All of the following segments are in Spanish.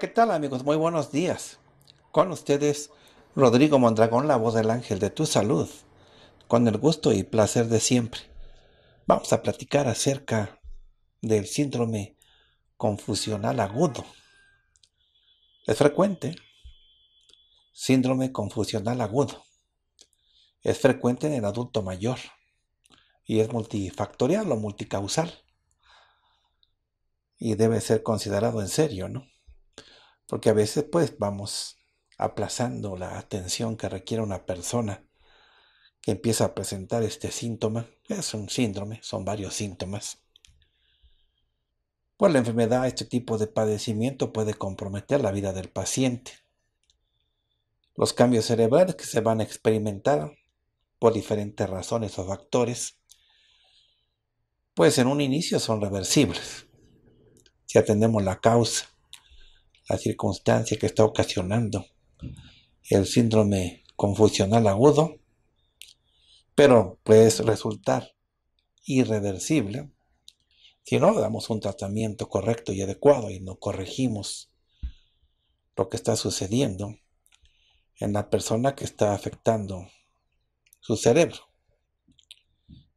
¿qué tal amigos? Muy buenos días. Con ustedes, Rodrigo Mondragón, la voz del ángel de tu salud, con el gusto y placer de siempre. Vamos a platicar acerca del síndrome confusional agudo. Es frecuente. Síndrome confusional agudo. Es frecuente en el adulto mayor y es multifactorial o multicausal. Y debe ser considerado en serio, ¿no? Porque a veces pues vamos aplazando la atención que requiere una persona que empieza a presentar este síntoma. Es un síndrome, son varios síntomas. Por pues, la enfermedad, este tipo de padecimiento puede comprometer la vida del paciente. Los cambios cerebrales que se van a experimentar por diferentes razones o factores, pues en un inicio son reversibles, si atendemos la causa la circunstancia que está ocasionando el síndrome confusional agudo, pero puede resultar irreversible si no damos un tratamiento correcto y adecuado y no corregimos lo que está sucediendo en la persona que está afectando su cerebro.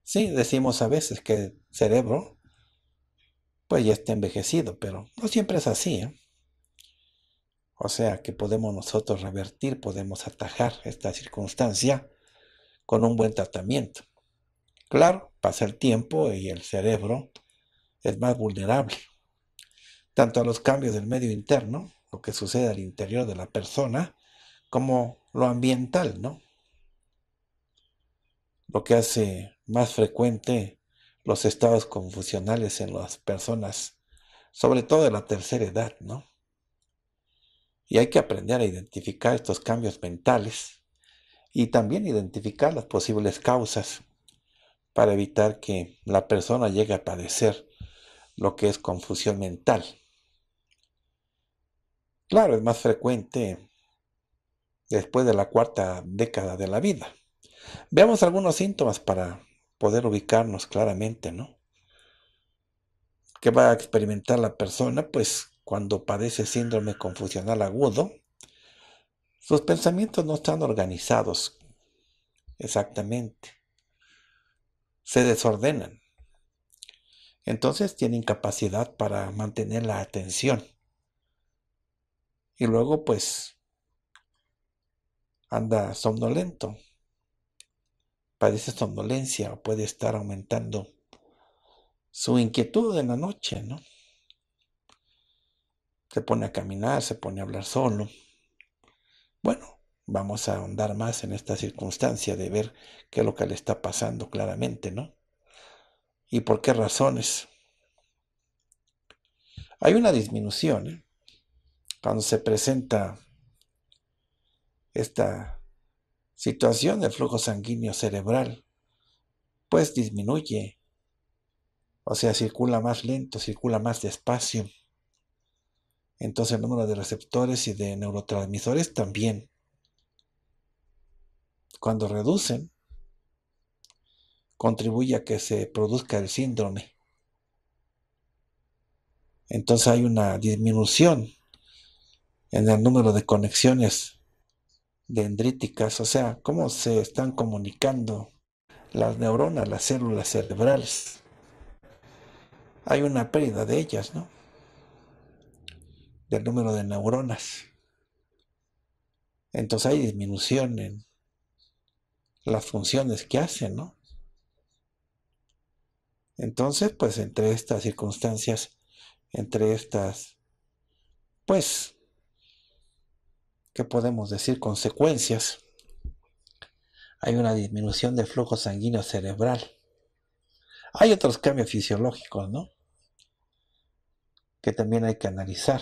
Sí, decimos a veces que el cerebro pues ya está envejecido, pero no siempre es así. ¿eh? O sea que podemos nosotros revertir, podemos atajar esta circunstancia con un buen tratamiento. Claro, pasa el tiempo y el cerebro es más vulnerable, tanto a los cambios del medio interno, lo que sucede al interior de la persona, como lo ambiental, ¿no? Lo que hace más frecuente los estados confusionales en las personas, sobre todo de la tercera edad, ¿no? Y hay que aprender a identificar estos cambios mentales y también identificar las posibles causas para evitar que la persona llegue a padecer lo que es confusión mental. Claro, es más frecuente después de la cuarta década de la vida. Veamos algunos síntomas para poder ubicarnos claramente, ¿no? ¿Qué va a experimentar la persona? Pues cuando padece síndrome confusional agudo, sus pensamientos no están organizados exactamente. Se desordenan. Entonces tiene incapacidad para mantener la atención. Y luego pues anda somnolento. Padece somnolencia o puede estar aumentando su inquietud en la noche, ¿no? se pone a caminar, se pone a hablar solo. Bueno, vamos a ahondar más en esta circunstancia de ver qué es lo que le está pasando claramente, ¿no? ¿Y por qué razones? Hay una disminución ¿eh? cuando se presenta esta situación del flujo sanguíneo cerebral, pues disminuye, o sea, circula más lento, circula más despacio. Entonces el número de receptores y de neurotransmisores también. Cuando reducen, contribuye a que se produzca el síndrome. Entonces hay una disminución en el número de conexiones dendríticas, o sea, cómo se están comunicando las neuronas, las células cerebrales. Hay una pérdida de ellas, ¿no? del número de neuronas. Entonces hay disminución en las funciones que hacen, ¿no? Entonces, pues entre estas circunstancias, entre estas, pues, ¿qué podemos decir? Consecuencias. Hay una disminución del flujo sanguíneo cerebral. Hay otros cambios fisiológicos, ¿no? Que también hay que analizar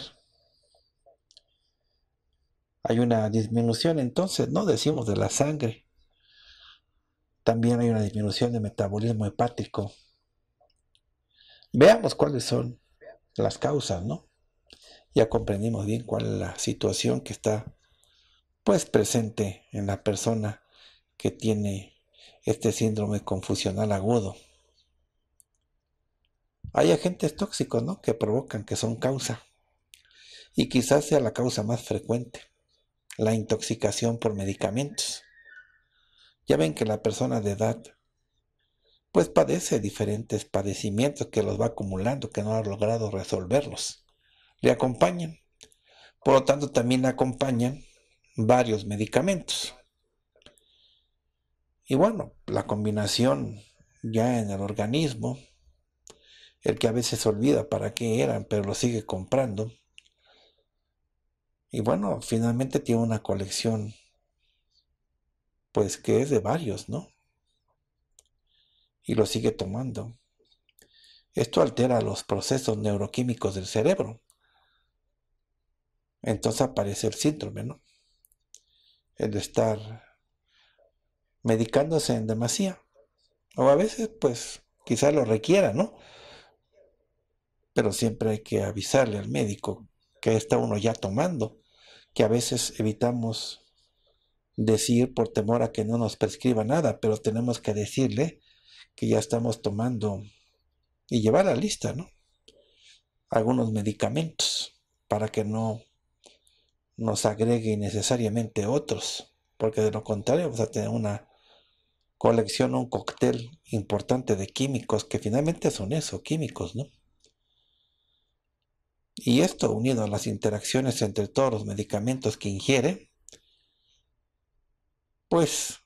hay una disminución entonces, ¿no? Decimos de la sangre. También hay una disminución de metabolismo hepático. Veamos cuáles son las causas, ¿no? Ya comprendimos bien cuál es la situación que está pues presente en la persona que tiene este síndrome confusional agudo. Hay agentes tóxicos, ¿no? Que provocan, que son causa. Y quizás sea la causa más frecuente la intoxicación por medicamentos. Ya ven que la persona de edad pues padece diferentes padecimientos que los va acumulando, que no ha logrado resolverlos. Le acompañan. Por lo tanto, también le acompañan varios medicamentos. Y bueno, la combinación ya en el organismo, el que a veces olvida para qué eran, pero lo sigue comprando, y bueno, finalmente tiene una colección, pues que es de varios, ¿no? Y lo sigue tomando. Esto altera los procesos neuroquímicos del cerebro. Entonces aparece el síndrome, ¿no? El de estar medicándose en demasía. O a veces, pues, quizás lo requiera, ¿no? Pero siempre hay que avisarle al médico que está uno ya tomando que a veces evitamos decir por temor a que no nos prescriba nada, pero tenemos que decirle que ya estamos tomando y llevar a la lista, ¿no? Algunos medicamentos para que no nos agregue innecesariamente otros, porque de lo contrario vamos a tener una colección, un cóctel importante de químicos, que finalmente son eso, químicos, ¿no? Y esto unido a las interacciones entre todos los medicamentos que ingiere, pues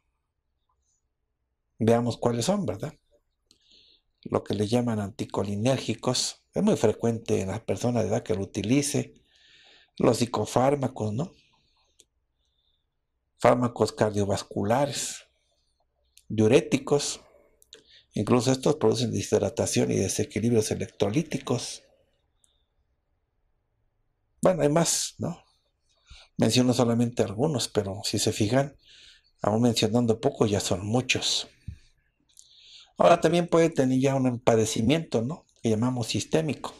veamos cuáles son, ¿verdad? Lo que le llaman anticolinérgicos, es muy frecuente en las personas de edad que lo utilice, los psicofármacos, ¿no? Fármacos cardiovasculares, diuréticos, incluso estos producen deshidratación y desequilibrios electrolíticos bueno, hay más, ¿no? Menciono solamente algunos, pero si se fijan, aún mencionando poco, ya son muchos. Ahora también puede tener ya un empadecimiento, ¿no? Que llamamos sistémico.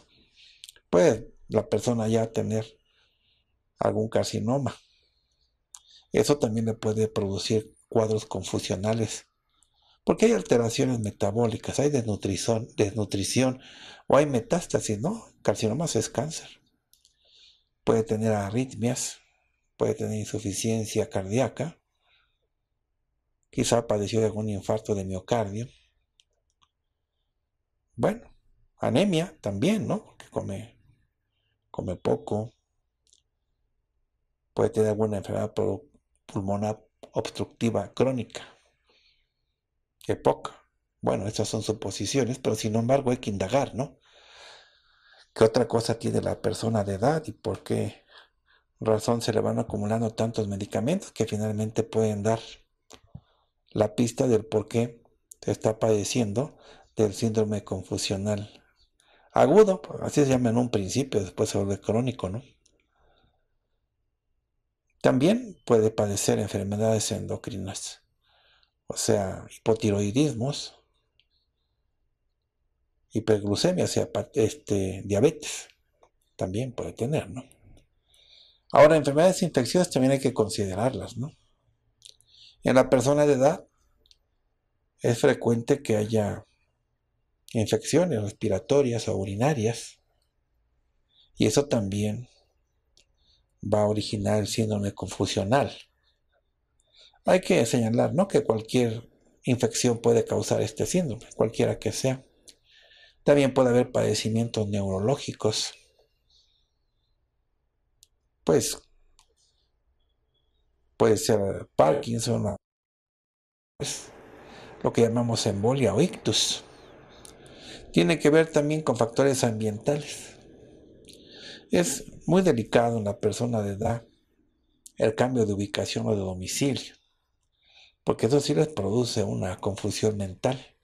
Puede la persona ya tener algún carcinoma. Eso también le puede producir cuadros confusionales, porque hay alteraciones metabólicas, hay desnutrición, desnutrición o hay metástasis, ¿no? Carcinomas es cáncer puede tener arritmias, puede tener insuficiencia cardíaca, quizá padeció de algún infarto de miocardio. Bueno, anemia también, ¿no? Porque come, come poco. Puede tener alguna enfermedad pulmonar obstructiva crónica. poca. Bueno, estas son suposiciones, pero sin embargo hay que indagar, ¿no? qué otra cosa tiene la persona de edad y por qué razón se le van acumulando tantos medicamentos que finalmente pueden dar la pista del por qué se está padeciendo del síndrome confusional agudo, pues, así se llama en un principio, después se vuelve crónico, ¿no? También puede padecer enfermedades endocrinas, o sea, hipotiroidismos, hiperglucemia, o sea, este, diabetes, también puede tener, ¿no? Ahora, enfermedades infecciosas también hay que considerarlas, ¿no? En la persona de edad es frecuente que haya infecciones respiratorias o urinarias, y eso también va a originar el síndrome confusional. Hay que señalar, ¿no? Que cualquier infección puede causar este síndrome, cualquiera que sea. También puede haber padecimientos neurológicos. Pues puede ser Parkinson, pues, lo que llamamos embolia o ictus. Tiene que ver también con factores ambientales. Es muy delicado en la persona de edad el cambio de ubicación o de domicilio, porque eso sí les produce una confusión mental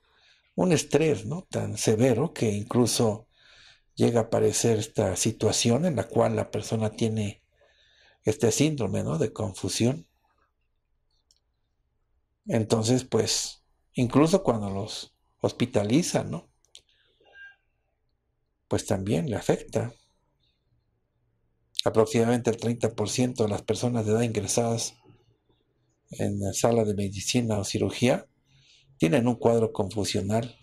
un estrés ¿no? tan severo que incluso llega a aparecer esta situación en la cual la persona tiene este síndrome de confusión. Entonces, pues, incluso cuando los hospitalizan, Pues también le afecta. Aproximadamente el 30% de las personas de edad ingresadas en la sala de medicina o cirugía tienen un cuadro confusional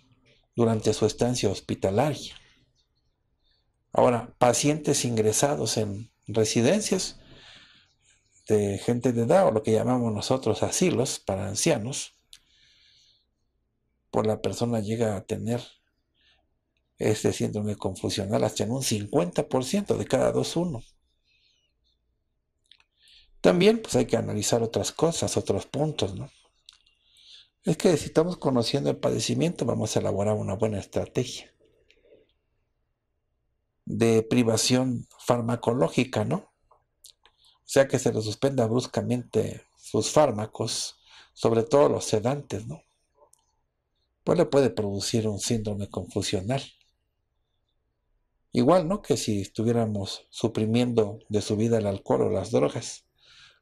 durante su estancia hospitalaria. Ahora, pacientes ingresados en residencias de gente de edad o lo que llamamos nosotros asilos para ancianos, pues la persona llega a tener este síndrome confusional hasta en un 50% de cada dos uno. También pues hay que analizar otras cosas, otros puntos, ¿no? es que si estamos conociendo el padecimiento, vamos a elaborar una buena estrategia de privación farmacológica, ¿no? O sea, que se le suspenda bruscamente sus fármacos, sobre todo los sedantes, ¿no? Pues le puede producir un síndrome confusional. Igual, ¿no? Que si estuviéramos suprimiendo de su vida el alcohol o las drogas,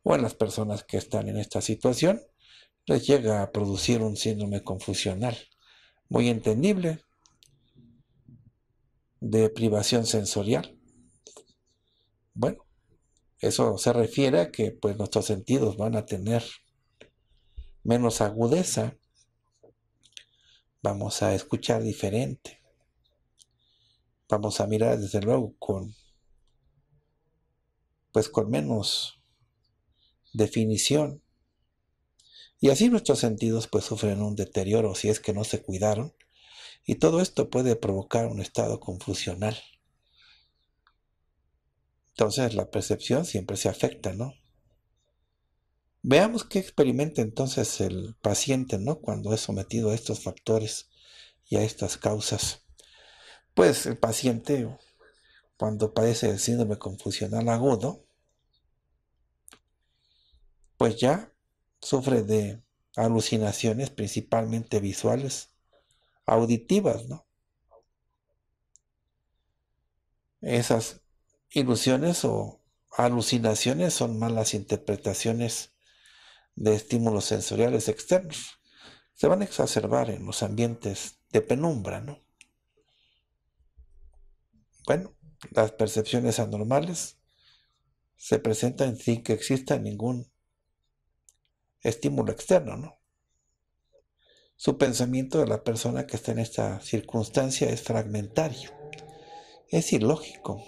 o en las personas que están en esta situación, les llega a producir un síndrome confusional, muy entendible, de privación sensorial. Bueno, eso se refiere a que pues, nuestros sentidos van a tener menos agudeza, vamos a escuchar diferente, vamos a mirar desde luego con pues con menos definición y así nuestros sentidos pues sufren un deterioro si es que no se cuidaron. Y todo esto puede provocar un estado confusional. Entonces la percepción siempre se afecta, ¿no? Veamos qué experimenta entonces el paciente, ¿no? Cuando es sometido a estos factores y a estas causas. Pues el paciente, cuando padece el síndrome confusional agudo, pues ya sufre de alucinaciones principalmente visuales, auditivas, ¿no? Esas ilusiones o alucinaciones son malas interpretaciones de estímulos sensoriales externos. Se van a exacerbar en los ambientes de penumbra, ¿no? Bueno, las percepciones anormales se presentan sin que exista ningún estímulo externo, ¿no? Su pensamiento de la persona que está en esta circunstancia es fragmentario, es ilógico,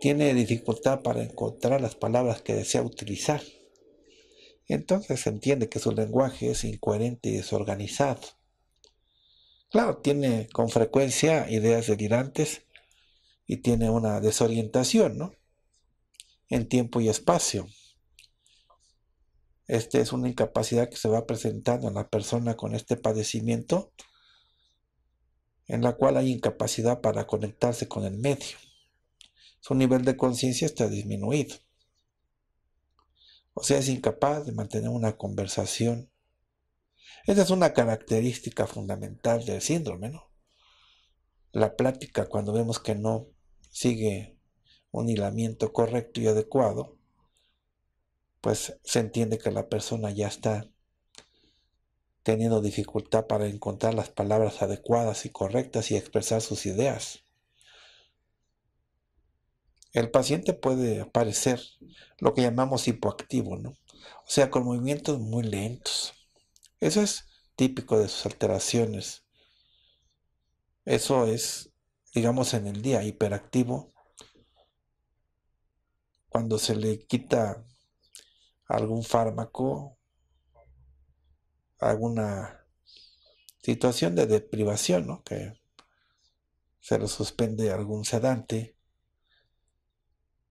tiene dificultad para encontrar las palabras que desea utilizar. Entonces se entiende que su lenguaje es incoherente y desorganizado. Claro, tiene con frecuencia ideas delirantes y tiene una desorientación, ¿no? En tiempo y espacio. Esta es una incapacidad que se va presentando en la persona con este padecimiento, en la cual hay incapacidad para conectarse con el medio. Su nivel de conciencia está disminuido. O sea, es incapaz de mantener una conversación. Esa es una característica fundamental del síndrome, ¿no? La plática, cuando vemos que no sigue un hilamiento correcto y adecuado, pues se entiende que la persona ya está teniendo dificultad para encontrar las palabras adecuadas y correctas y expresar sus ideas. El paciente puede aparecer lo que llamamos hipoactivo, ¿no? O sea, con movimientos muy lentos. Eso es típico de sus alteraciones. Eso es, digamos, en el día hiperactivo. Cuando se le quita algún fármaco, alguna situación de deprivación, ¿no? Que se lo suspende algún sedante,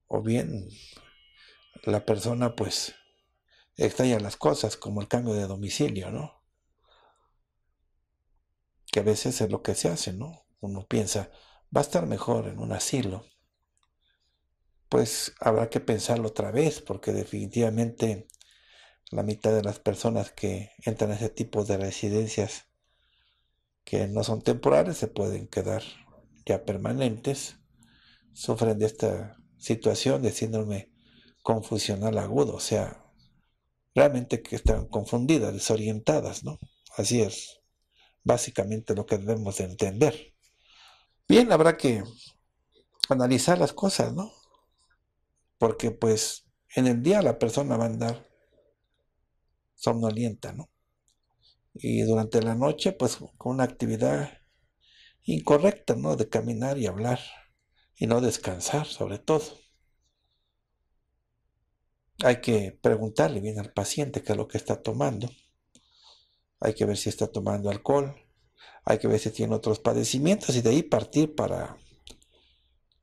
o bien la persona pues extraña las cosas, como el cambio de domicilio, ¿no? Que a veces es lo que se hace, ¿no? Uno piensa, va a estar mejor en un asilo, pues habrá que pensarlo otra vez, porque definitivamente la mitad de las personas que entran a ese tipo de residencias que no son temporales se pueden quedar ya permanentes, sufren de esta situación de síndrome confusional agudo, o sea, realmente que están confundidas, desorientadas, ¿no? Así es básicamente lo que debemos de entender. Bien, habrá que analizar las cosas, ¿no? porque pues en el día la persona va a andar somnolienta, ¿no? Y durante la noche pues con una actividad incorrecta, ¿no? De caminar y hablar y no descansar sobre todo. Hay que preguntarle bien al paciente qué es lo que está tomando. Hay que ver si está tomando alcohol. Hay que ver si tiene otros padecimientos y de ahí partir para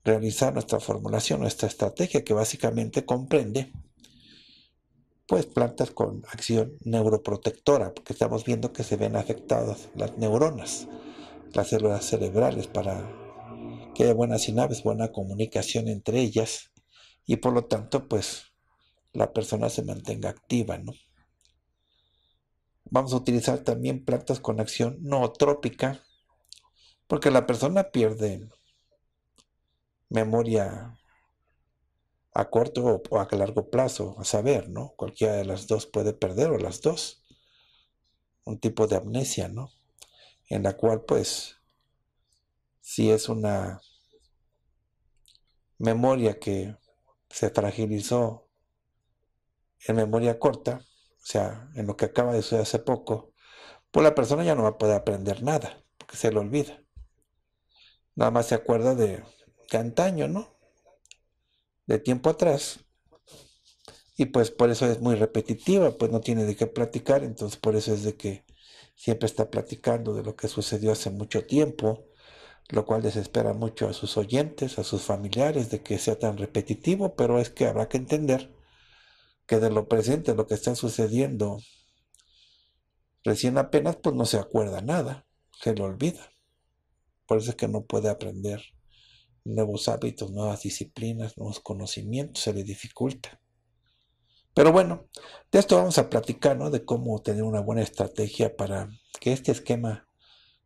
realizar nuestra formulación, nuestra estrategia que básicamente comprende pues plantas con acción neuroprotectora, porque estamos viendo que se ven afectadas las neuronas, las células cerebrales, para que haya buenas sinapsis, buena comunicación entre ellas, y por lo tanto, pues la persona se mantenga activa, ¿no? Vamos a utilizar también plantas con acción nootrópica, porque la persona pierde memoria a corto o, a largo plazo, a saber, ¿no? Cualquiera de las dos puede perder o las dos. Un tipo de amnesia, ¿no? En la cual, pues, si es una memoria que se fragilizó en memoria corta, o sea, en lo que acaba de suceder hace poco, pues la persona ya no va a poder aprender nada, porque se le olvida. Nada más se acuerda de cantaño, antaño, ¿no? De tiempo atrás. Y pues por eso es muy repetitiva, pues no tiene de qué platicar, entonces por eso es de que siempre está platicando de lo que sucedió hace mucho tiempo, lo cual desespera mucho a sus oyentes, a sus familiares, de que sea tan repetitivo, pero es que habrá que entender que de lo presente, lo que está sucediendo recién apenas, pues no se acuerda nada, se lo olvida. Por eso es que no puede aprender nuevos hábitos, nuevas disciplinas, nuevos conocimientos, se le dificulta. Pero bueno, de esto vamos a platicar, ¿no? De cómo tener una buena estrategia para que este esquema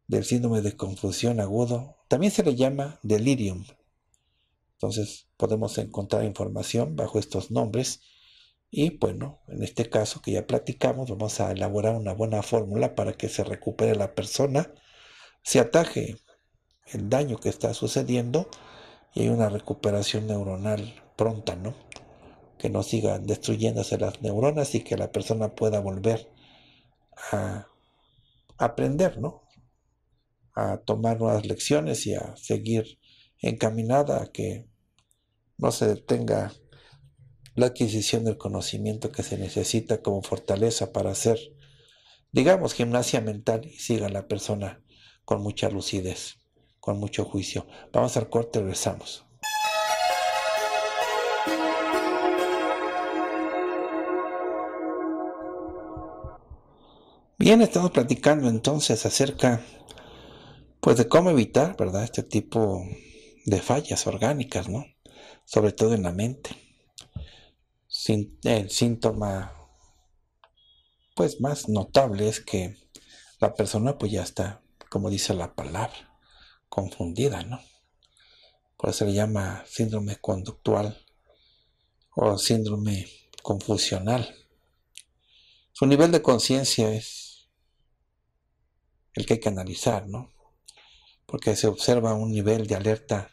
del síndrome de confusión agudo, también se le llama delirium. Entonces podemos encontrar información bajo estos nombres y bueno, en este caso que ya platicamos, vamos a elaborar una buena fórmula para que se recupere la persona, se ataje el daño que está sucediendo y hay una recuperación neuronal pronta, ¿no? Que no sigan destruyéndose las neuronas y que la persona pueda volver a aprender, ¿no? A tomar nuevas lecciones y a seguir encaminada a que no se detenga la adquisición del conocimiento que se necesita como fortaleza para hacer, digamos, gimnasia mental y siga la persona con mucha lucidez con mucho juicio. Vamos al corte, regresamos. Bien, estamos platicando entonces acerca pues de cómo evitar, ¿verdad? Este tipo de fallas orgánicas, ¿no? Sobre todo en la mente. Sin, el síntoma pues más notable es que la persona pues ya está, como dice la palabra, confundida, ¿no? Por eso se le llama síndrome conductual o síndrome confusional. Su nivel de conciencia es el que hay que analizar, ¿no? Porque se observa un nivel de alerta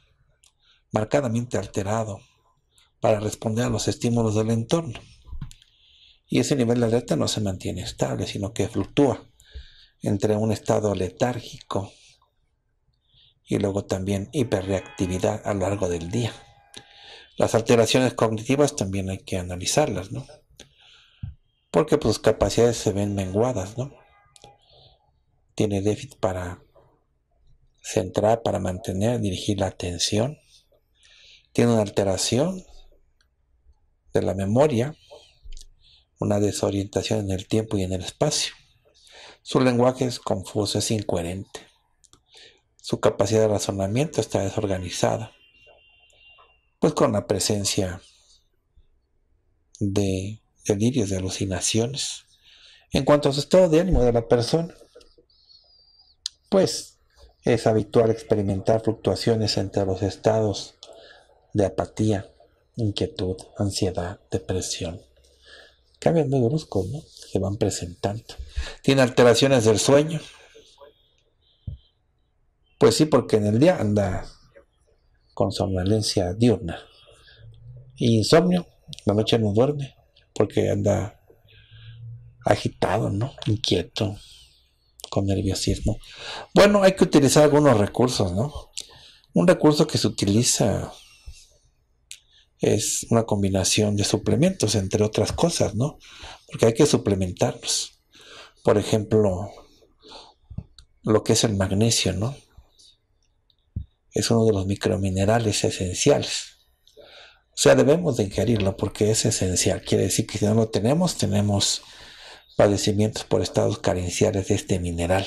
marcadamente alterado para responder a los estímulos del entorno. Y ese nivel de alerta no se mantiene estable, sino que fluctúa entre un estado letárgico y luego también hiperreactividad a lo largo del día. Las alteraciones cognitivas también hay que analizarlas, ¿no? Porque sus pues, capacidades se ven menguadas, ¿no? Tiene déficit para centrar, para mantener, dirigir la atención. Tiene una alteración de la memoria, una desorientación en el tiempo y en el espacio. Su lenguaje es confuso, es incoherente. Su capacidad de razonamiento está desorganizada, pues con la presencia de delirios, de alucinaciones. En cuanto a su estado de ánimo de la persona, pues es habitual experimentar fluctuaciones entre los estados de apatía, inquietud, ansiedad, depresión. Cambian muy bruscos, ¿no? Se van presentando. Tiene alteraciones del sueño, pues sí, porque en el día anda con somnolencia diurna y insomnio, la noche no duerme porque anda agitado, ¿no? Inquieto, con nerviosismo. Bueno, hay que utilizar algunos recursos, ¿no? Un recurso que se utiliza es una combinación de suplementos, entre otras cosas, ¿no? Porque hay que suplementarlos. Por ejemplo, lo que es el magnesio, ¿no? es uno de los microminerales esenciales. O sea, debemos de ingerirlo porque es esencial. Quiere decir que si no lo tenemos, tenemos padecimientos por estados carenciales de este mineral.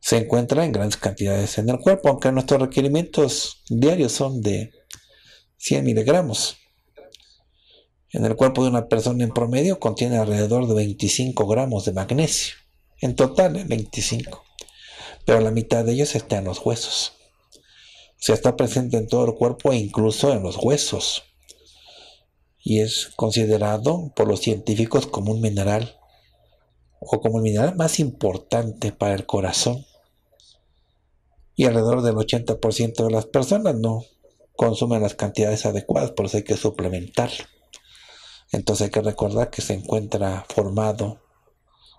Se encuentra en grandes cantidades en el cuerpo, aunque nuestros requerimientos diarios son de 100 miligramos. En el cuerpo de una persona en promedio contiene alrededor de 25 gramos de magnesio. En total, 25. Pero la mitad de ellos está en los huesos sea, está presente en todo el cuerpo e incluso en los huesos. Y es considerado por los científicos como un mineral o como el mineral más importante para el corazón. Y alrededor del 80% de las personas no consumen las cantidades adecuadas, por eso hay que suplementarlo. Entonces hay que recordar que se encuentra formado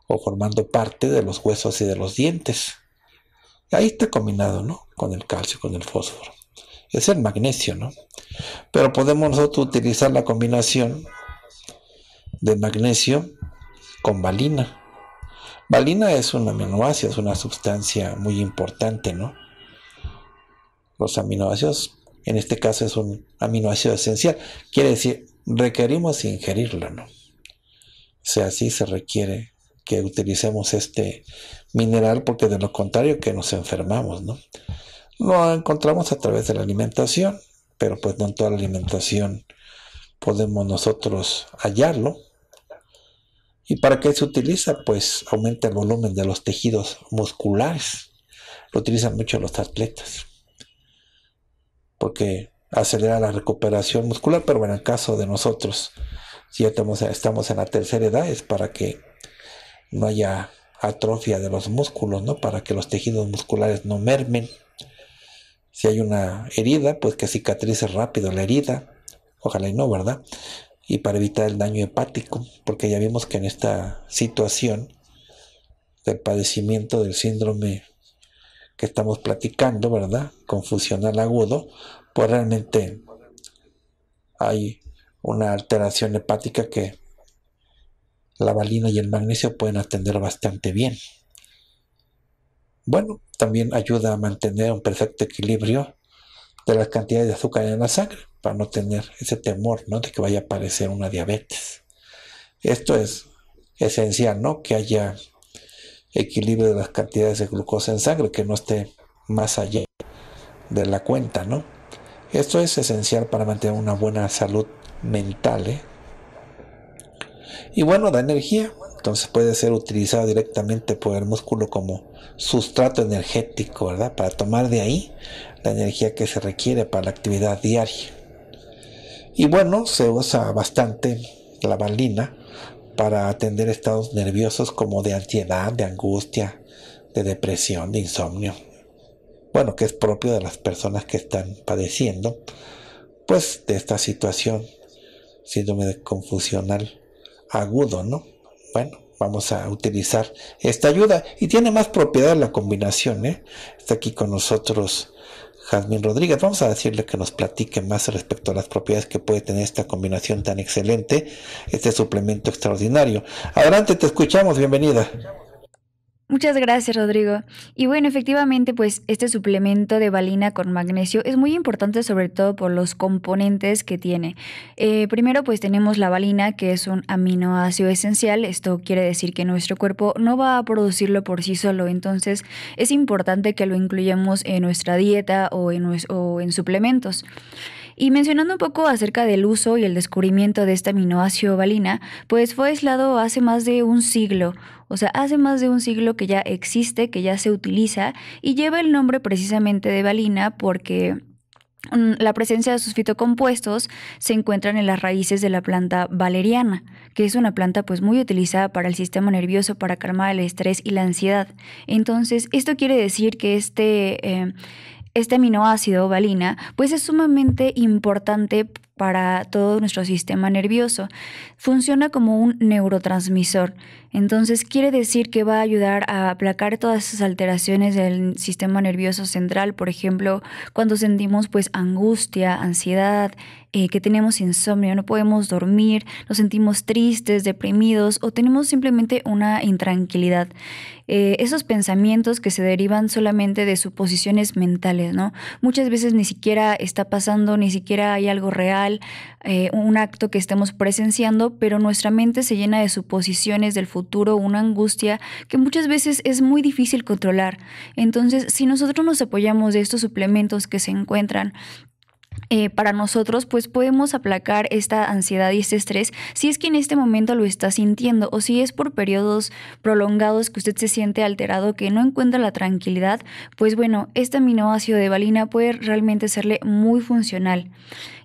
o formando parte de los huesos y de los dientes. Ahí está combinado, ¿no? Con el calcio, con el fósforo. Es el magnesio, ¿no? Pero podemos nosotros utilizar la combinación de magnesio con valina. Valina es un aminoácido, es una sustancia muy importante, ¿no? Los aminoácidos, en este caso es un aminoácido esencial, quiere decir, requerimos ingerirlo, ¿no? O sea, sí se requiere que utilicemos este mineral porque de lo contrario que nos enfermamos, ¿no? Lo encontramos a través de la alimentación, pero pues no en toda la alimentación podemos nosotros hallarlo. ¿Y para qué se utiliza? Pues aumenta el volumen de los tejidos musculares. Lo utilizan mucho los atletas. Porque acelera la recuperación muscular, pero en el caso de nosotros, si ya estamos en la tercera edad, es para que no haya atrofia de los músculos, ¿no? Para que los tejidos musculares no mermen. Si hay una herida, pues que cicatrice rápido la herida. Ojalá y no, ¿verdad? Y para evitar el daño hepático, porque ya vimos que en esta situación del padecimiento del síndrome que estamos platicando, ¿verdad? Confusional agudo, pues realmente hay una alteración hepática que la valina y el magnesio pueden atender bastante bien. Bueno, también ayuda a mantener un perfecto equilibrio de las cantidades de azúcar en la sangre para no tener ese temor ¿no? de que vaya a aparecer una diabetes. Esto es esencial, ¿no? Que haya equilibrio de las cantidades de glucosa en sangre, que no esté más allá de la cuenta, ¿no? Esto es esencial para mantener una buena salud mental, ¿eh? Y bueno, da energía. Entonces puede ser utilizado directamente por el músculo como sustrato energético, ¿verdad? Para tomar de ahí la energía que se requiere para la actividad diaria. Y bueno, se usa bastante la valina para atender estados nerviosos como de ansiedad, de angustia, de depresión, de insomnio. Bueno, que es propio de las personas que están padeciendo, pues, de esta situación, síndrome de confusional agudo, ¿no? Bueno, vamos a utilizar esta ayuda. Y tiene más propiedad la combinación, ¿eh? Está aquí con nosotros Jazmín Rodríguez. Vamos a decirle que nos platique más respecto a las propiedades que puede tener esta combinación tan excelente, este suplemento extraordinario. Adelante, te escuchamos, bienvenida. Muchas gracias, Rodrigo. Y bueno, efectivamente, pues este suplemento de valina con magnesio es muy importante, sobre todo por los componentes que tiene. Eh, primero, pues tenemos la valina, que es un aminoácido esencial. Esto quiere decir que nuestro cuerpo no va a producirlo por sí solo. Entonces, es importante que lo incluyamos en nuestra dieta o en suplementos. Y mencionando un poco acerca del uso y el descubrimiento de esta aminoácido valina, pues fue aislado hace más de un siglo, o sea, hace más de un siglo que ya existe, que ya se utiliza y lleva el nombre precisamente de valina porque mm, la presencia de sus fitocompuestos se encuentran en las raíces de la planta valeriana, que es una planta pues muy utilizada para el sistema nervioso para calmar el estrés y la ansiedad. Entonces, esto quiere decir que este, eh, este aminoácido valina, pues es sumamente importante para todo nuestro sistema nervioso. Funciona como un neurotransmisor, entonces quiere decir que va a ayudar a aplacar todas esas alteraciones del sistema nervioso central, por ejemplo, cuando sentimos pues angustia, ansiedad, eh, que tenemos insomnio, no podemos dormir, nos sentimos tristes, deprimidos o tenemos simplemente una intranquilidad. Eh, esos pensamientos que se derivan solamente de suposiciones mentales, ¿no? Muchas veces ni siquiera está pasando, ni siquiera hay algo real eh, un acto que estemos presenciando, pero nuestra mente se llena de suposiciones del futuro, una angustia que muchas veces es muy difícil controlar. Entonces, si nosotros nos apoyamos de estos suplementos que se encuentran eh, para nosotros, pues podemos aplacar esta ansiedad y este estrés si es que en este momento lo está sintiendo o si es por periodos prolongados que usted se siente alterado, que no encuentra la tranquilidad, pues bueno, este aminoácido de balina puede realmente serle muy funcional.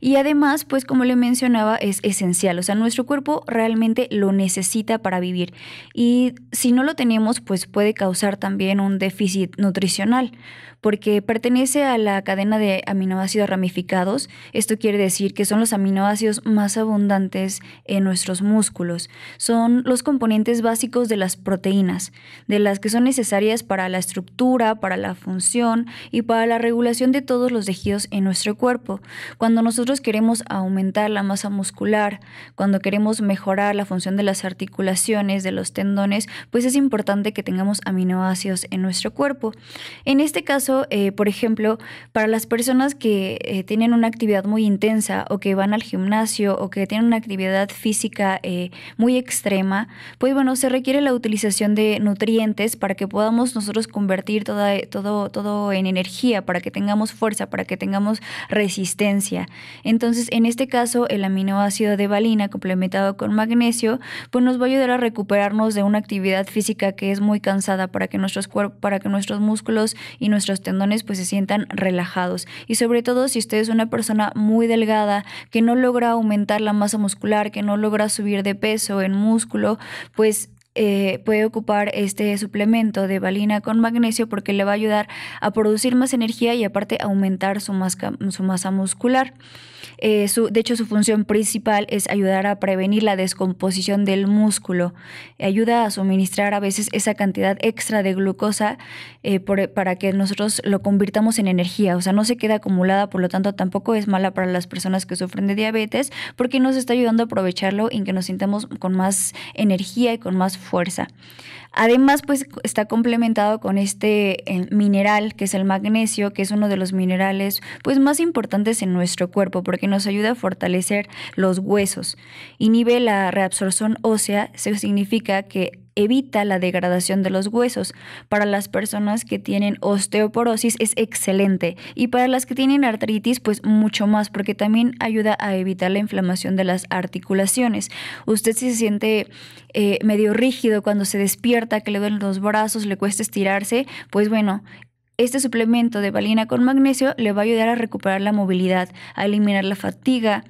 Y además, pues como le mencionaba, es esencial. O sea, nuestro cuerpo realmente lo necesita para vivir. Y si no lo tenemos, pues puede causar también un déficit nutricional, porque pertenece a la cadena de aminoácidos ramificados. Esto quiere decir que son los aminoácidos más abundantes en nuestros músculos. Son los componentes básicos de las proteínas, de las que son necesarias para la estructura, para la función y para la regulación de todos los tejidos en nuestro cuerpo. Cuando nosotros queremos aumentar la masa muscular, cuando queremos mejorar la función de las articulaciones, de los tendones, pues es importante que tengamos aminoácidos en nuestro cuerpo. En este caso, eh, por ejemplo, para las personas que eh, tienen una actividad muy intensa o que van al gimnasio o que tienen una actividad física eh, muy extrema, pues bueno, se requiere la utilización de nutrientes para que podamos nosotros convertir todo todo, todo en energía, para que tengamos fuerza, para que tengamos resistencia. Entonces, en este caso, el aminoácido de valina complementado con magnesio, pues nos va a ayudar a recuperarnos de una actividad física que es muy cansada para que nuestros para que nuestros músculos y nuestros tendones pues se sientan relajados. Y sobre todo si usted es una persona muy delgada que no logra aumentar la masa muscular, que no logra subir de peso en músculo, pues eh, puede ocupar este suplemento de valina con magnesio porque le va a ayudar a producir más energía y aparte aumentar su su masa muscular. Eh, de hecho, su función principal es ayudar a prevenir la descomposición del músculo. Ayuda a suministrar a veces esa cantidad extra de glucosa eh, para que nosotros lo convirtamos en energía. O sea, no se queda acumulada, por lo tanto, tampoco es mala para las personas que sufren de diabetes porque nos está ayudando a aprovecharlo y que nos sintamos con más energía y con más fuerza. Además, pues está complementado con este eh, mineral que es el magnesio, que es uno de los minerales pues más importantes en nuestro cuerpo porque nos ayuda a fortalecer los huesos. Inhibe la reabsorción ósea, eso significa que evita la degradación de los huesos. Para las personas que tienen osteoporosis es excelente y para las que tienen artritis pues mucho más porque también ayuda a evitar la inflamación de las articulaciones. Usted si se siente eh, medio rígido cuando se despierta, que le duelen los brazos, le cuesta estirarse, pues bueno, este suplemento de valina con magnesio le va a ayudar a recuperar la movilidad, a eliminar la fatiga,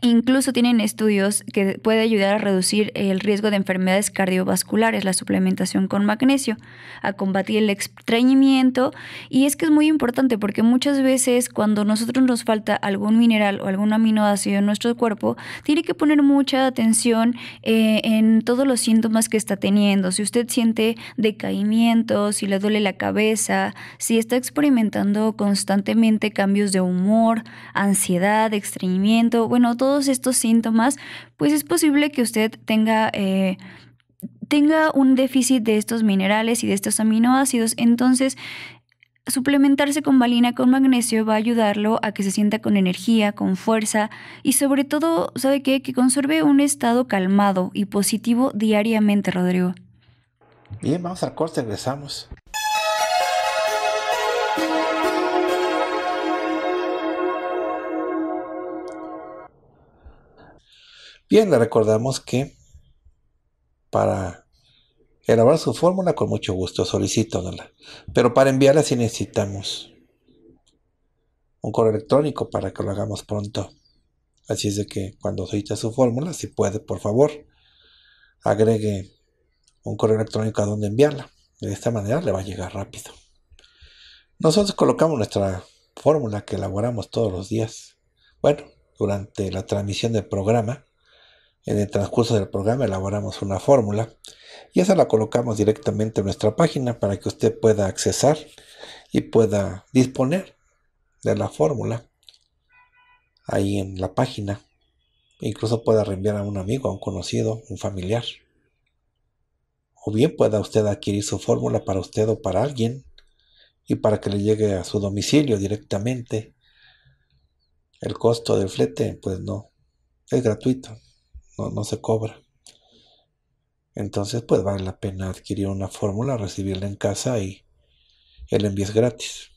Incluso tienen estudios que puede ayudar a reducir el riesgo de enfermedades cardiovasculares, la suplementación con magnesio, a combatir el extrañimiento Y es que es muy importante porque muchas veces cuando nosotros nos falta algún mineral o algún aminoácido en nuestro cuerpo, tiene que poner mucha atención eh, en todos los síntomas que está teniendo. Si usted siente decaimiento, si le duele la cabeza, si está experimentando constantemente cambios de humor, ansiedad, extrañimiento, bueno, todos estos síntomas, pues es posible que usted tenga... Eh, tenga un déficit de estos minerales y de estos aminoácidos, entonces Suplementarse con valina con magnesio va a ayudarlo a que se sienta con energía, con fuerza y sobre todo, ¿sabe qué? Que conserve un estado calmado y positivo diariamente, Rodrigo. Bien, vamos al corte, regresamos. Bien, le recordamos que para elaborar su fórmula con mucho gusto, solicitóla, Pero para enviarla sí necesitamos un correo electrónico para que lo hagamos pronto. Así es de que cuando solicite su fórmula, si puede, por favor, agregue un correo electrónico a donde enviarla. De esta manera le va a llegar rápido. Nosotros colocamos nuestra fórmula que elaboramos todos los días. Bueno, durante la transmisión del programa en el transcurso del programa elaboramos una fórmula y esa la colocamos directamente en nuestra página para que usted pueda accesar y pueda disponer de la fórmula ahí en la página. Incluso pueda reenviar a un amigo, a un conocido, un familiar. O bien pueda usted adquirir su fórmula para usted o para alguien y para que le llegue a su domicilio directamente. El costo del flete, pues no, es gratuito no, se cobra. Entonces, pues vale la pena adquirir una fórmula, recibirla en casa y el envío es gratis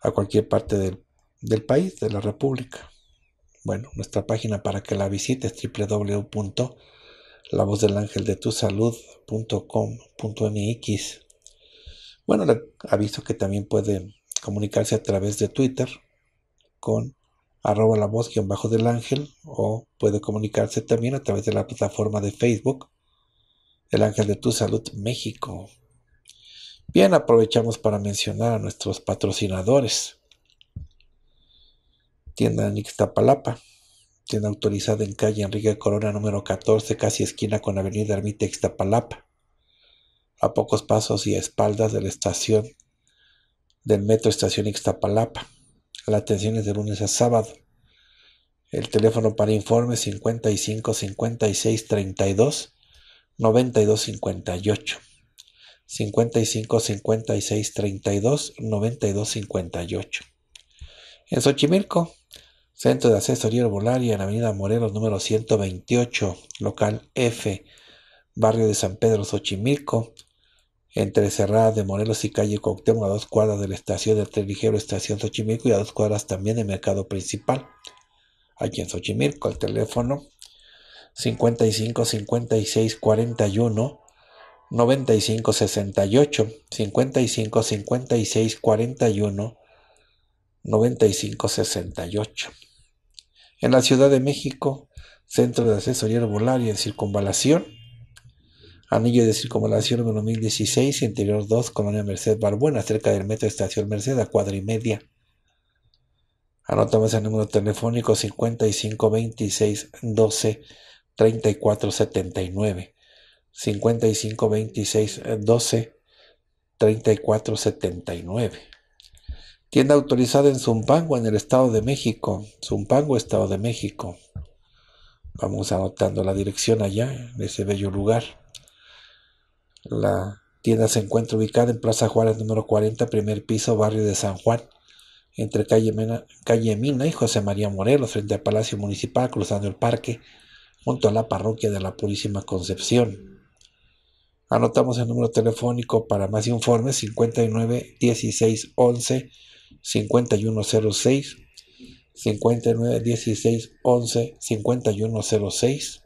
a cualquier parte del, país, de la República. Bueno, nuestra página para que la visites es www.lavozdelangeldetusalud.com.mx. Bueno, le aviso que también puede comunicarse a través de Twitter con arroba la voz guión bajo del ángel o puede comunicarse también a través de la plataforma de Facebook El Ángel de Tu Salud México. Bien, aprovechamos para mencionar a nuestros patrocinadores. Tienda en Ixtapalapa, tienda autorizada en calle Enrique Corona número 14, casi esquina con Avenida Ermita Ixtapalapa, a pocos pasos y a espaldas de la estación del metro Estación Ixtapalapa la atención es de lunes a sábado. El teléfono para informes 55 56 32 92 58. 55 56 32 92 58. En Xochimilco, Centro de Asesoría Herbolaria en Avenida Morelos número 128, local F, barrio de San Pedro Xochimilco entre Cerrada de Morelos y calle Cuauhtémoc, a dos cuadras de la estación del tren ligero Estación Xochimilco y a dos cuadras también del mercado principal, aquí en Xochimilco, el teléfono 55 56 41 95 68 55 56 41 95 68 en la Ciudad de México Centro de Asesoría Herbolaria en Circunvalación Anillo de circunvalación número 1016, interior 2, Colonia Merced Barbuena, cerca del metro Estación Merced, a cuadra y media. Anotamos el número telefónico 5526 12 3479. 5526 3479. Tienda autorizada en Zumpango, en el Estado de México. Zumpango, Estado de México. Vamos anotando la dirección allá, en ese bello lugar. La tienda se encuentra ubicada en Plaza Juárez número 40, primer piso, barrio de San Juan, entre calle Mina, y José María Morelos, frente al Palacio Municipal, cruzando el parque, junto a la parroquia de la Purísima Concepción. Anotamos el número telefónico para más informes 59 16 11 5106 59 16 11 5106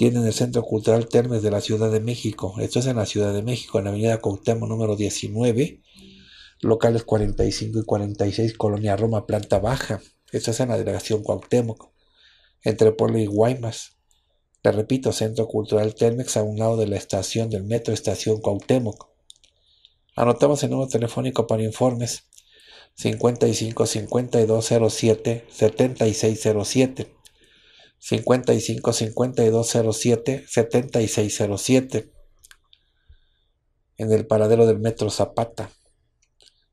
tienen el Centro Cultural Termes de la Ciudad de México. Esto es en la Ciudad de México, en la avenida Cuauhtémoc número 19, locales 45 y 46, Colonia Roma, planta baja. Esto es en la delegación Cuauhtémoc, entre Puebla y Guaymas. Te repito, Centro Cultural Termex a un lado de la estación del metro Estación Cuauhtémoc. Anotamos el número telefónico para informes 55 5207 7607. 55 5207 7607 en el paradero del Metro Zapata,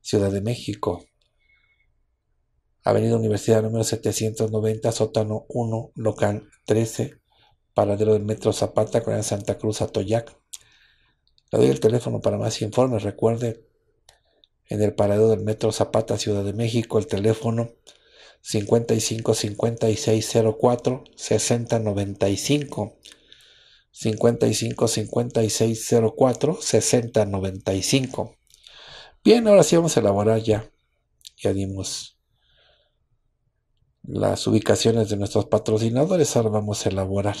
Ciudad de México. Avenida Universidad número 790, sótano 1, local 13, paradero del Metro Zapata, Corea Santa Cruz, Atoyac. Le doy el teléfono para más informes. Recuerde, en el paradero del Metro Zapata, Ciudad de México, el teléfono 55 56 04 60 95 55 56 04 60 95 bien ahora sí vamos a elaborar ya ya dimos las ubicaciones de nuestros patrocinadores ahora vamos a elaborar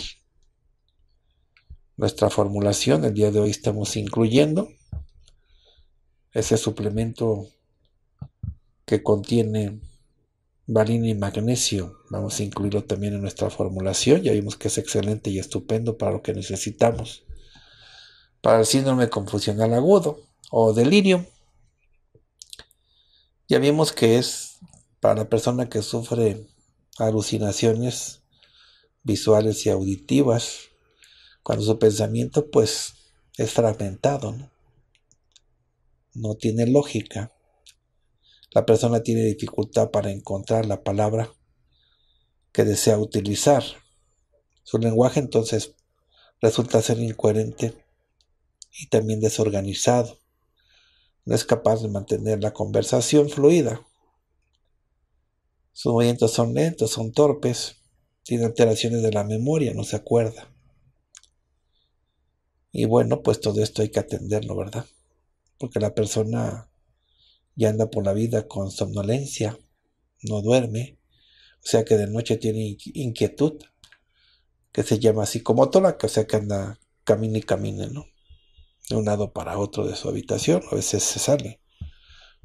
nuestra formulación el día de hoy estamos incluyendo ese suplemento que contiene Valina y magnesio. Vamos a incluirlo también en nuestra formulación. Ya vimos que es excelente y estupendo para lo que necesitamos. Para el síndrome confusional agudo o delirio. Ya vimos que es para la persona que sufre alucinaciones visuales y auditivas. Cuando su pensamiento pues es fragmentado. no tiene lógica la persona tiene dificultad para encontrar la palabra que desea utilizar. Su lenguaje entonces resulta ser incoherente y también desorganizado. No es capaz de mantener la conversación fluida. Sus movimientos son lentos, son torpes, tiene alteraciones de la memoria, no se acuerda. Y bueno, pues todo esto hay que atenderlo, ¿verdad? Porque la persona y anda por la vida con somnolencia, no duerme, o sea que de noche tiene inquietud, que se llama así como tola, que o sea que anda, camina y camina, ¿no? De un lado para otro de su habitación, a veces se sale.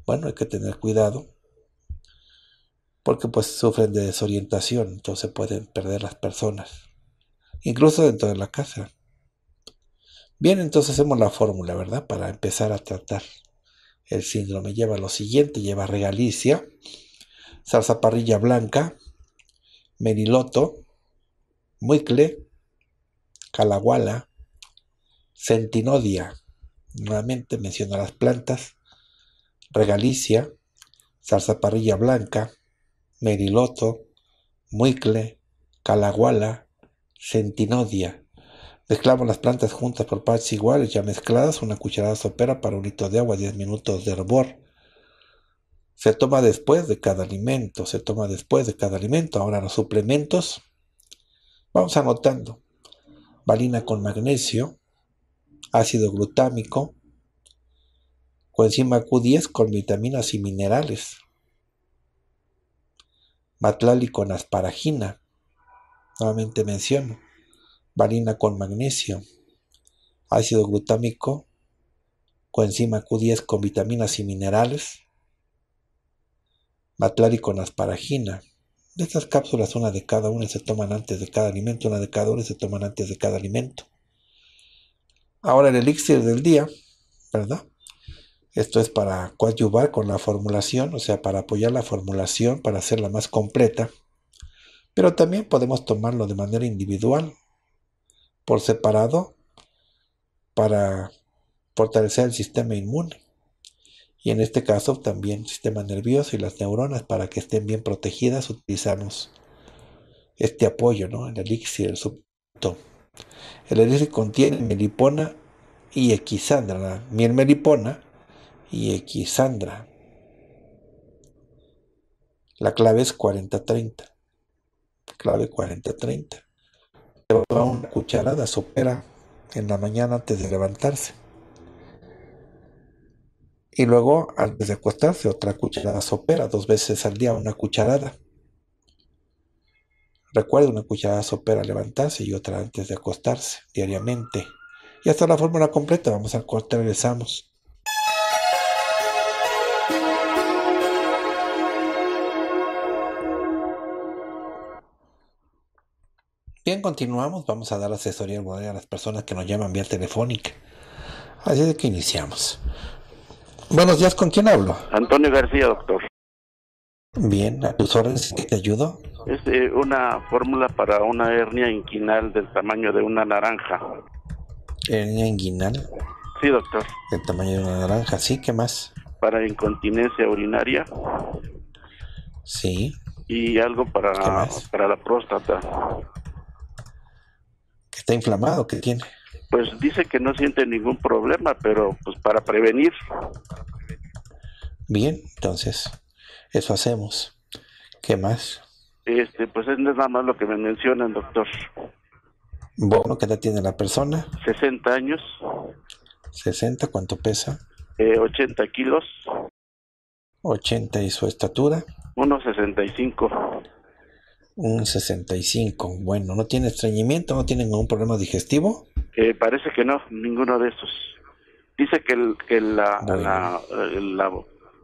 Bueno, hay que tener cuidado, porque pues sufren de desorientación, entonces pueden perder las personas, incluso dentro de la casa. Bien, entonces hacemos la fórmula, ¿verdad? Para empezar a tratar el síndrome lleva lo siguiente, lleva regalicia, salsa parrilla blanca, meriloto, muicle, calaguala, sentinodia. Nuevamente menciono las plantas, regalicia, salsa parrilla blanca, meriloto, muicle, calaguala, centinodia. Mezclamos las plantas juntas por partes iguales ya mezcladas, una cucharada sopera para un litro de agua, 10 minutos de hervor. Se toma después de cada alimento, se toma después de cada alimento. Ahora los suplementos, vamos anotando. Valina con magnesio, ácido glutámico, coenzima Q10 con vitaminas y minerales, matlali con asparagina, nuevamente menciono, valina con magnesio, ácido glutámico, coenzima Q10 con vitaminas y minerales, batlari con asparagina. De estas cápsulas, una de cada una se toman antes de cada alimento, una de cada una se toman antes de cada alimento. Ahora el elixir del día, ¿verdad? Esto es para coadyuvar con la formulación, o sea, para apoyar la formulación, para hacerla más completa. Pero también podemos tomarlo de manera individual, por separado para fortalecer el sistema inmune. Y en este caso también el sistema nervioso y las neuronas para que estén bien protegidas utilizamos este apoyo, ¿no? El elixir, el subto. El elixir contiene melipona y equisandra, miel melipona y equisandra. La clave es 40-30. Clave 40-30 una cucharada sopera en la mañana antes de levantarse. Y luego, antes de acostarse, otra cucharada sopera, dos veces al día, una cucharada. Recuerda una cucharada sopera levantarse y otra antes de acostarse, diariamente. Y hasta la fórmula completa, vamos al corte, regresamos. Bien, continuamos. Vamos a dar asesoría al a las personas que nos llaman vía telefónica. Así es que iniciamos. Buenos días, ¿con quién hablo? Antonio García, doctor. Bien, a tus órdenes, ¿qué te ayudo? Es eh, una fórmula para una hernia inguinal del tamaño de una naranja. ¿Hernia inguinal? Sí, doctor. Del tamaño de una naranja, sí, ¿qué más? Para incontinencia urinaria. Sí. Y algo para, para la próstata está inflamado, ¿Qué tiene. Pues dice que no siente ningún problema, pero pues para prevenir. Bien, entonces, eso hacemos. ¿Qué más? Este, pues es nada más lo que me mencionan, doctor. Bueno, ¿qué edad tiene la persona? 60 años. 60, ¿cuánto pesa? Eh, 80 kilos. 80 y su estatura. 1,65 un 65. Bueno, ¿no tiene estreñimiento? ¿No tiene ningún problema digestivo? Eh, parece que no, ninguno de esos. Dice que, el, que eh, la,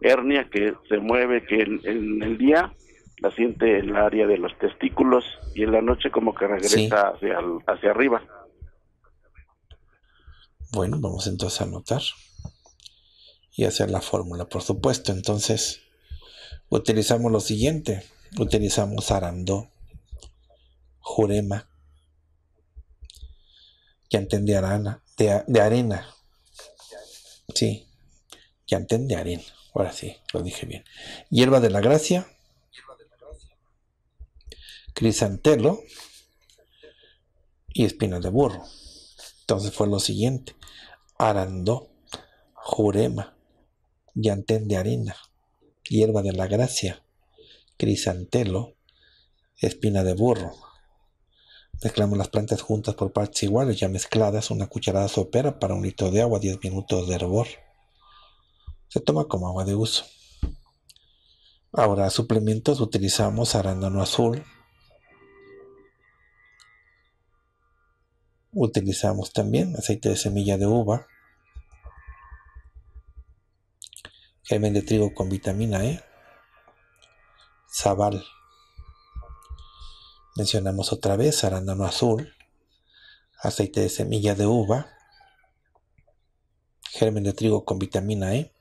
hernia que se mueve, que en, el día la siente en el área de los testículos y en la noche como que regresa hacia, hacia arriba. Bueno, vamos entonces a anotar y hacer la fórmula, por supuesto. Entonces, utilizamos lo siguiente utilizamos Arandó, Jurema, Yantén de Arana, de, Arena. Sí, Yantén de Arena. Ahora sí, lo dije bien. Hierba de la Gracia, Crisantelo y espina de Burro. Entonces fue lo siguiente: Arandó, Jurema, Yantén de Arena, Hierba de la Gracia, crisantelo, espina de burro. Mezclamos las plantas juntas por partes iguales, ya mezcladas, una cucharada sopera para un litro de agua, 10 minutos de hervor. Se toma como agua de uso. Ahora, suplementos utilizamos arándano azul. Utilizamos también aceite de semilla de uva. Germen de trigo con vitamina E. Zabal. Mencionamos otra vez arándano azul, aceite de semilla de uva, germen de trigo con vitamina E,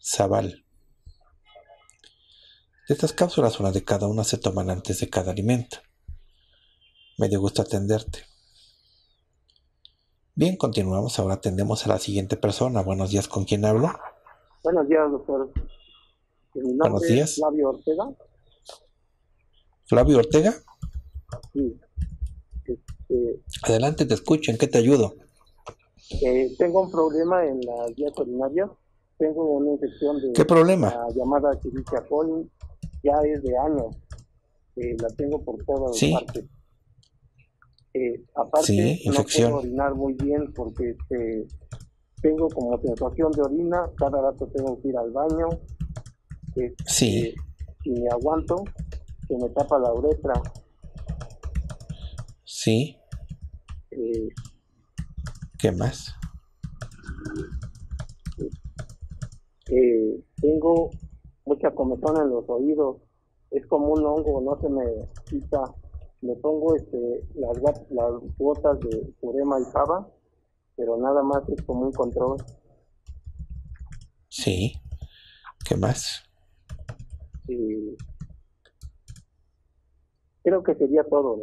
Zabal. De estas cápsulas, una de cada una se toman antes de cada alimento. Me dio gusto atenderte. Bien, continuamos. Ahora atendemos a la siguiente persona. Buenos días, ¿con quién hablo? Buenos días, doctor mi nombre Es Flavio Ortega. ¿Flavio Ortega? Sí. Este, Adelante, te escucho. ¿En qué te ayudo? Eh, tengo un problema en la vías urinarias. Tengo una infección de. ¿Qué problema? La llamada chiricia coli. Ya es de años eh, la tengo por todas ¿Sí? partes. Eh, aparte, sí, infección. no puedo orinar muy bien porque eh, tengo como sensación de orina. Cada rato tengo que ir al baño. Eh, si sí. aguanto, que me tapa la uretra. Sí. Eh, ¿Qué más? Eh, tengo mucha comezón en los oídos. Es como un hongo, no se me quita. Me pongo este, las, las de purema y java, pero nada más es como un control. Sí. ¿Qué más? creo que sería todo.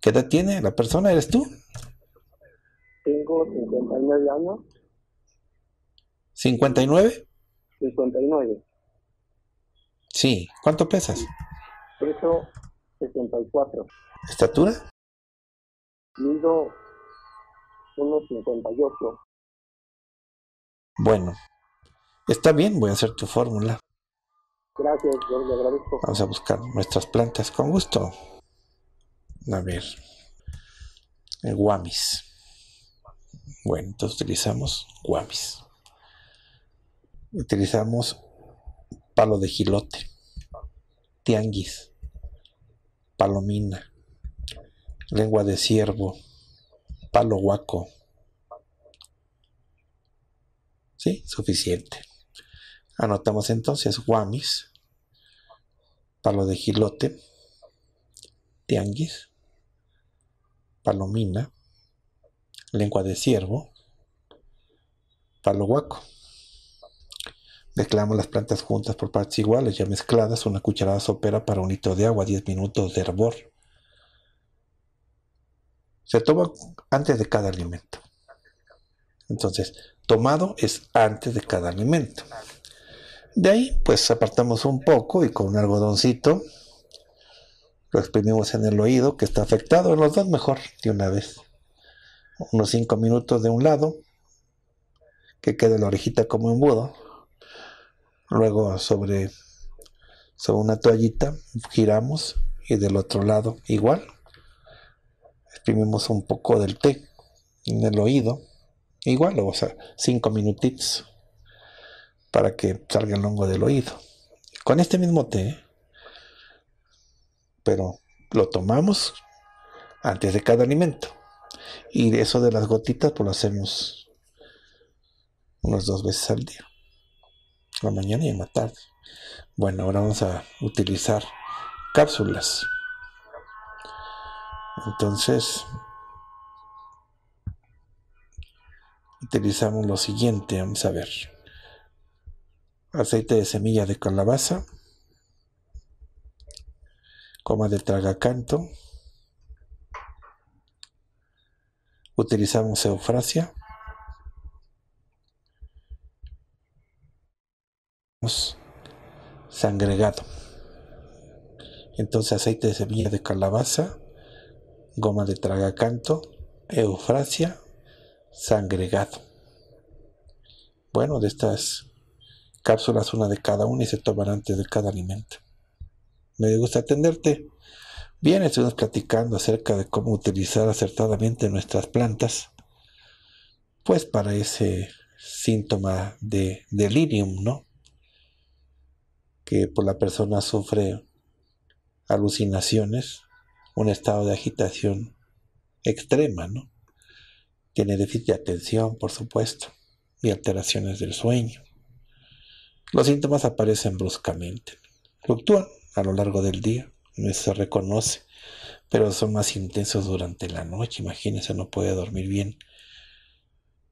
¿Qué edad tiene la persona? ¿Eres tú? Tengo 59 años. ¿59? 59. Sí. ¿Cuánto pesas? Peso 64. ¿Estatura? Mido 1,58. Bueno. Está bien, voy a hacer tu fórmula. Gracias, yo le agradezco. Vamos a buscar nuestras plantas con gusto. A ver. El eh, guamis. Bueno, entonces utilizamos guamis. Utilizamos palo de gilote, tianguis, palomina, lengua de ciervo, palo guaco. Sí, suficiente. Anotamos entonces guamis, palo de gilote, tianguis, palomina, lengua de ciervo, palo guaco. Mezclamos las plantas juntas por partes iguales, ya mezcladas, una cucharada sopera para un litro de agua, 10 minutos de hervor. Se toma antes de cada alimento. Entonces, tomado es antes de cada alimento. De ahí, pues apartamos un poco y con un algodoncito lo exprimimos en el oído que está afectado, en los dos mejor de una vez. Unos 5 minutos de un lado, que quede la orejita como embudo. Luego sobre, sobre una toallita giramos y del otro lado igual. Exprimimos un poco del té en el oído. Igual, o sea, 5 minutitos para que salga el hongo del oído. Con este mismo té, pero lo tomamos antes de cada alimento. Y eso de las gotitas, pues lo hacemos unas dos veces al día. la mañana y en la tarde. Bueno, ahora vamos a utilizar cápsulas. Entonces, utilizamos lo siguiente, vamos a ver aceite de semilla de calabaza, goma de tragacanto, utilizamos eufrasia, sangregado, entonces aceite de semilla de calabaza, goma de tragacanto, eufrasia, sangregado. Bueno, de estas cápsulas, una de cada una, y se toman antes de cada alimento. Me gusta atenderte. Bien, estuvimos platicando acerca de cómo utilizar acertadamente nuestras plantas, pues para ese síntoma de delirium, ¿no? Que por la persona sufre alucinaciones, un estado de agitación extrema, ¿no? Tiene déficit de atención, por supuesto, y alteraciones del sueño. Los síntomas aparecen bruscamente. Fluctúan a lo largo del día, no se reconoce, pero son más intensos durante la noche. Imagínense, no puede dormir bien.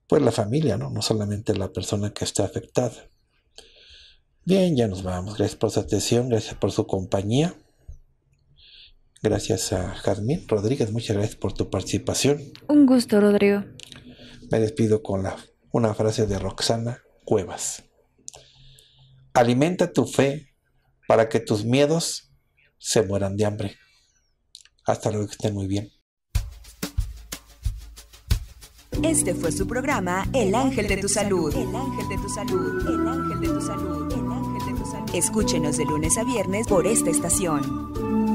Pues la familia, ¿no? No solamente la persona que está afectada. Bien, ya nos vamos. Gracias por su atención, gracias por su compañía. Gracias a Jazmín Rodríguez, muchas gracias por tu participación. Un gusto, Rodrigo. Me despido con una frase de Roxana Cuevas. Alimenta tu fe para que tus miedos se mueran de hambre. Hasta luego, que estén muy bien. Este fue su programa El Ángel de tu Salud. El Ángel de tu Salud. El Ángel de Salud. El Ángel de tu Salud. Escúchenos de lunes a viernes por esta estación.